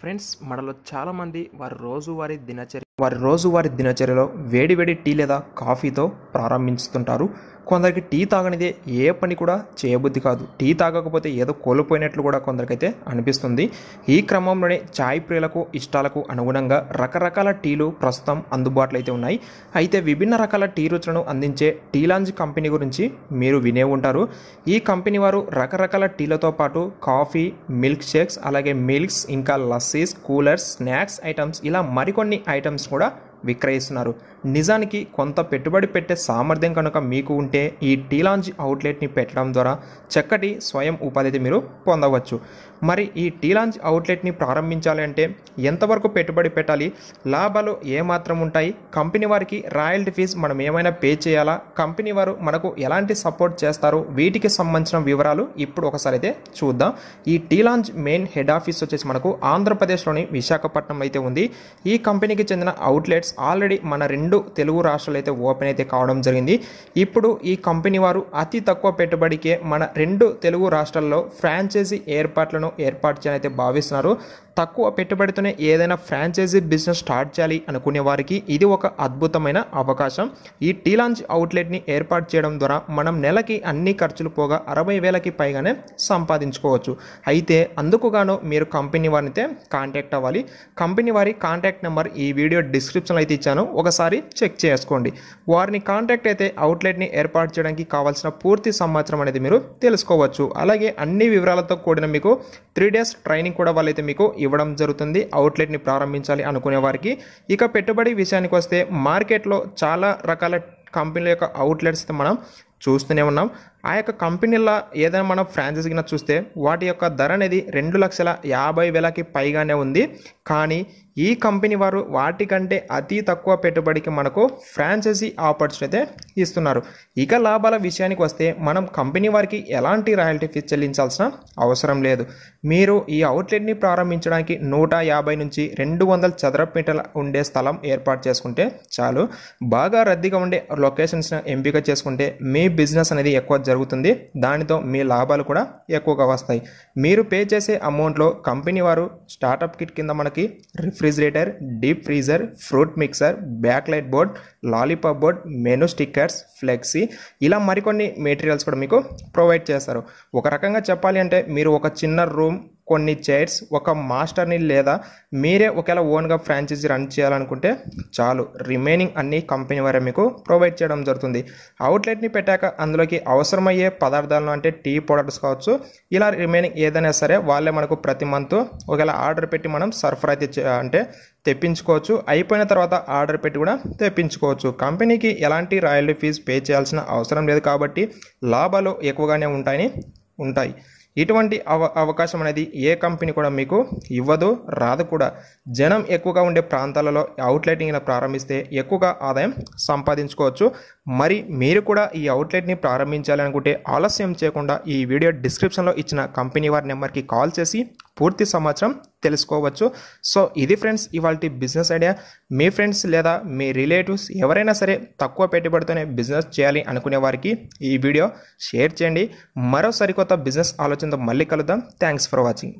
friends మనలో చాలామంది వారి రోజువారీ దినచర్య వారి రోజు వారి దినచర్యలో వేడివేడి టీ లేదా కాఫీతో ప్రారంభించుతుంటారు కొందరికి టీ తాగనిదే ఏ పని కూడా చేయబుద్ధి కాదు టీ తాగకపోతే ఏదో కోల్పోయినట్లు కూడా కొందరికైతే అనిపిస్తుంది ఈ క్రమంలోనే ఛాయ్ ప్రియులకు ఇష్టాలకు అనుగుణంగా రకరకాల టీలు ప్రస్తుతం అందుబాటులో అయితే ఉన్నాయి అయితే విభిన్న రకాల టీ రుచులను అందించే టీలాంజ్ కంపెనీ గురించి మీరు వినే ఉంటారు ఈ కంపెనీ వారు రకరకాల టీలతో పాటు కాఫీ మిల్క్ షేక్స్ అలాగే మిల్క్స్ ఇంకా లస్సీస్ కూలర్స్ స్నాక్స్ ఐటమ్స్ ఇలా మరికొన్ని ఐటమ్స్ थोड़ा విక్రయిస్తున్నారు నిజానికి కొంత పెట్టుబడి పెట్టే సామర్థ్యం కనుక మీకు ఉంటే ఈ టీలాంజ్ అవుట్లెట్ని పెట్టడం ద్వారా చక్కటి స్వయం ఉపాధి మీరు పొందవచ్చు మరి ఈ టీలాంజ్ అవుట్లెట్ని ప్రారంభించాలి అంటే ఎంతవరకు పెట్టుబడి పెట్టాలి లాభాలు ఏమాత్రం ఉంటాయి కంపెనీ వారికి రాయల్టీ ఫీజు మనం ఏమైనా పే చేయాలా కంపెనీ వారు మనకు ఎలాంటి సపోర్ట్ చేస్తారు వీటికి సంబంధించిన వివరాలు ఇప్పుడు ఒకసారి అయితే చూద్దాం ఈ టీలాంజ్ మెయిన్ హెడ్ ఆఫీస్ వచ్చేసి మనకు ఆంధ్రప్రదేశ్లోని విశాఖపట్నం అయితే ఉంది ఈ కంపెనీకి చెందిన అవుట్లెట్స్ ఆల్రెడీ మన రెండు తెలుగు రాష్ట్రాలు అయితే ఓపెన్ అయితే కావడం జరిగింది ఇప్పుడు ఈ కంపెనీ వారు అతి తక్కువ పెట్టుబడికే మన రెండు తెలుగు రాష్ట్రాల్లో ఫ్రాంచైజీ ఏర్పాట్లను ఏర్పాటు చేయాలైతే భావిస్తున్నారు తక్కువ పెట్టుబడితోనే ఏదైనా ఫ్రాంచైజీ బిజినెస్ స్టార్ట్ చేయాలి అనుకునే వారికి ఇది ఒక అద్భుతమైన అవకాశం ఈ టీ లాంచ్ అవుట్లెట్ని ఏర్పాటు చేయడం ద్వారా మనం నెలకి అన్ని ఖర్చులు పోగా అరవై వేలకి పైగానే సంపాదించుకోవచ్చు అయితే అందుకుగాను మీరు కంపెనీ వారిని కాంటాక్ట్ అవ్వాలి కంపెనీ వారి కాంటాక్ట్ నెంబర్ ఈ వీడియో డిస్క్రిప్షన్ ఇన్స్ట్రక్షన్ అయితే ఇచ్చాను ఒకసారి చెక్ చేసుకోండి వారిని కాంటాక్ట్ అయితే అవుట్లెట్ని ఏర్పాటు చేయడానికి కావాల్సిన పూర్తి సమాచారం అనేది మీరు తెలుసుకోవచ్చు అలాగే అన్ని వివరాలతో కూడిన మీకు త్రీ డేస్ ట్రైనింగ్ కూడా వాళ్ళైతే మీకు ఇవ్వడం జరుగుతుంది అవుట్లెట్ని ప్రారంభించాలి అనుకునే వారికి ఇక పెట్టుబడి విషయానికి వస్తే మార్కెట్లో చాలా రకాల కంపెనీల యొక్క అవుట్లెట్స్ అయితే మనం చూస్తూనే ఉన్నాం ఆ యొక్క కంపెనీల ఏదైనా మనం ఫ్రాంచైజ్ కింద చూస్తే వాటి యొక్క ధర అనేది రెండు లక్షల యాభై వేలకి పైగానే ఉంది కానీ ఈ కంపెనీ వారు వాటికంటే అతి తక్కువ పెట్టుబడికి మనకు ఫ్రాంచైజీ ఆపర్చునిటీ ఇస్తున్నారు ఇక లాభాల విషయానికి వస్తే మనం కంపెనీ వారికి ఎలాంటి రాయల్టీ ఫీజ్ చెల్లించాల్సిన అవసరం లేదు మీరు ఈ అవుట్లెట్ని ప్రారంభించడానికి నూట యాభై నుంచి రెండు వందల చదరపు మీటర్ల ఉండే స్థలం ఏర్పాటు చేసుకుంటే చాలు బాగా రద్దీగా ఉండే లొకేషన్స్ ఎంపిక చేసుకుంటే మీ బిజినెస్ అనేది ఎక్కువ జరుగుతుంది జరుగుతుంది దానితో మీ లాభాలు కూడా ఎక్కువగా వస్తాయి మీరు పే చేసే అమౌంట్లో కంపెనీ వారు స్టార్టప్ కిట్ కింద మనకి refrigerator deep freezer fruit mixer backlight board lollipop board menu stickers flexi ఇలా మరికొన్ని మెటీరియల్స్ కూడా మీకు ప్రొవైడ్ చేస్తారు ఒక రకంగా చెప్పాలి అంటే మీరు ఒక చిన్న రూమ్ కొన్ని చైర్స్ ఒక మాస్టర్ని లేదా మీరే ఒకవేళ ఓన్గా ఫ్రాంచైజీ రన్ చేయాలనుకుంటే చాలు రిమైనింగ్ అన్ని కంపెనీ వారే మీకు ప్రొవైడ్ చేయడం జరుగుతుంది అవుట్లెట్ని పెట్టాక అందులోకి అవసరమయ్యే పదార్థాలను అంటే టీ ప్రొడక్ట్స్ కావచ్చు ఇలా రిమైనింగ్ ఏదైనా సరే వాళ్ళే మనకు ప్రతి మంత్ ఒకవేళ ఆర్డర్ పెట్టి మనం సరఫరా అంటే తెప్పించుకోవచ్చు అయిపోయిన తర్వాత ఆర్డర్ పెట్టి కూడా తెప్పించుకోవచ్చు కంపెనీకి ఎలాంటి రాయల్టీ ఫీజు పే చేయాల్సిన అవసరం లేదు కాబట్టి లాభాలు ఎక్కువగానే ఉంటాయని ఉంటాయి ఇటువంటి అవ అవకాశం అనేది ఏ కంపెనీ కూడా మీకు ఇవ్వదు రాదు కూడా జనం ఎక్కువగా ఉండే ప్రాంతాలలో అవుట్లెట్ని ప్రారంభిస్తే ఎక్కువగా ఆదాయం సంపాదించుకోవచ్చు మరి మీరు కూడా ఈ అవుట్లెట్ని ప్రారంభించాలనుకుంటే ఆలస్యం చేయకుండా ఈ వీడియో డిస్క్రిప్షన్లో ఇచ్చిన కంపెనీ వారి నెంబర్కి కాల్ చేసి పూర్తి సమాచారం తెలుసుకోవచ్చు సో ఇది ఫ్రెండ్స్ ఇవాళ బిజినెస్ ఐడియా మీ ఫ్రెండ్స్ లేదా మీ రిలేటివ్స్ ఎవరైనా సరే తక్కువ పెట్టుబడితోనే బిజినెస్ చేయాలి అనుకునే వారికి ఈ వీడియో షేర్ చేయండి మరో సరికొత్త బిజినెస్ ఆలోచనతో మళ్ళీ కలుద్దాం థ్యాంక్స్ ఫర్ వాచింగ్